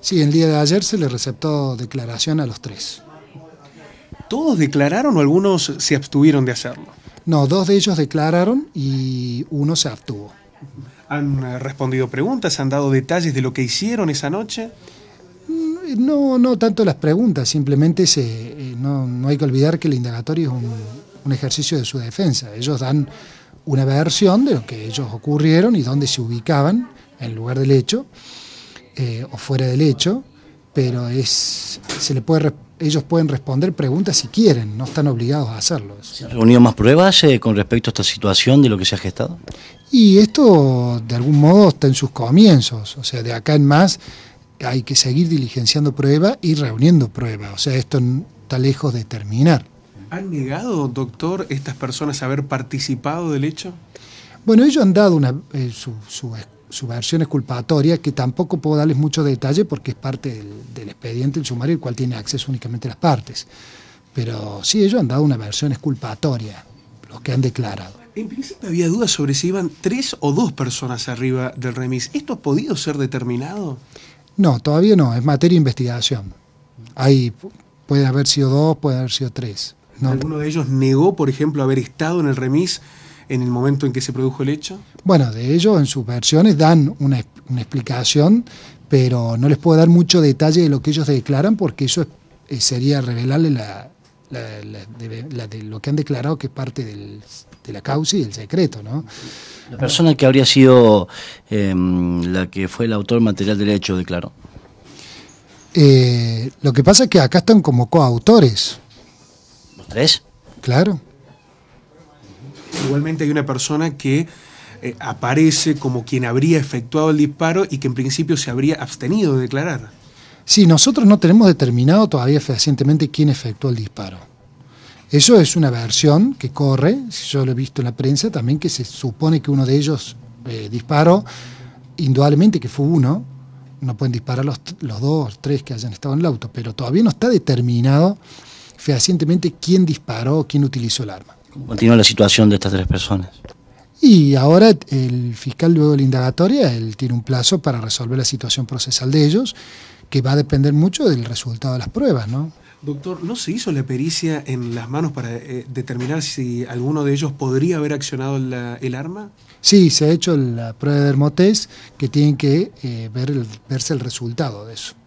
Sí, el día de ayer se le receptó declaración a los tres. ¿Todos declararon o algunos se abstuvieron de hacerlo? No, dos de ellos declararon y uno se abstuvo. ¿Han eh, respondido preguntas? ¿Han dado detalles de lo que hicieron esa noche? Mm, no, no tanto las preguntas, simplemente se, eh, no, hay que olvidar que el indagatorio es un, un ejercicio de su defensa. Ellos dan una versión de lo que ellos ocurrieron y dónde se ubicaban en lugar del hecho. Eh, o fuera del hecho, pero es se le puede ellos pueden responder preguntas si quieren, no están obligados a hacerlo. ¿Se han reunido más pruebas eh, con respecto a esta situación de lo que se ha gestado? Y esto de algún modo está en sus comienzos, o sea, de acá en más hay que seguir diligenciando pruebas y reuniendo pruebas, o sea, esto está lejos de terminar. ¿Han negado, doctor, estas personas haber participado del hecho? Bueno, ellos han dado una, eh, su, su su versión exculpatoria que tampoco puedo darles mucho detalle porque es parte del, expediente, el sumario, el cual tiene acceso únicamente las partes. Pero sí, ellos han dado una versión exculpatoria, los que han declarado. En principio había dudas sobre si iban tres o dos personas arriba del remis. ¿Esto ha podido ser determinado? No, todavía no. Es materia de investigación. Ahí puede haber sido dos, puede haber sido tres. No. ¿Alguno de ellos negó, por ejemplo, haber estado en el remis? en el momento en que se produjo el hecho? Bueno, de ellos en sus versiones dan una, explicación, pero no les puedo dar mucho detalle de lo que ellos declaran porque eso eh, sería revelarle lo que han declarado que es parte de la causa y del secreto, ¿no? La persona que habría sido em, la que fue el autor material del hecho, declaró. Eh, lo que pasa es que acá están como coautores. ¿Los tres? Claro. Igualmente hay una persona que eh, aparece como quien habría efectuado el disparo y que en principio se habría abstenido de declarar. Sí, nosotros no tenemos determinado todavía fehacientemente quién efectuó el disparo. Eso es una versión que corre, yo lo he visto en la prensa también, que se supone que uno de ellos eh, disparó, indudablemente que fue uno, no pueden disparar los, los dos, tres que hayan estado en el auto, pero todavía no está determinado fehacientemente quién disparó, quién utilizó el arma. ¿Cómo continúa la situación de estas tres personas? Y ahora el fiscal, luego de la indagatoria, él tiene un plazo para resolver la situación procesal de ellos, que va a depender mucho del resultado de las pruebas, ¿no? Doctor, ¿no se hizo la pericia en las manos para eh, determinar si alguno de ellos podría haber accionado el arma? Sí, se ha hecho la prueba de Hermotés, que tiene que eh, ver verse el resultado de eso.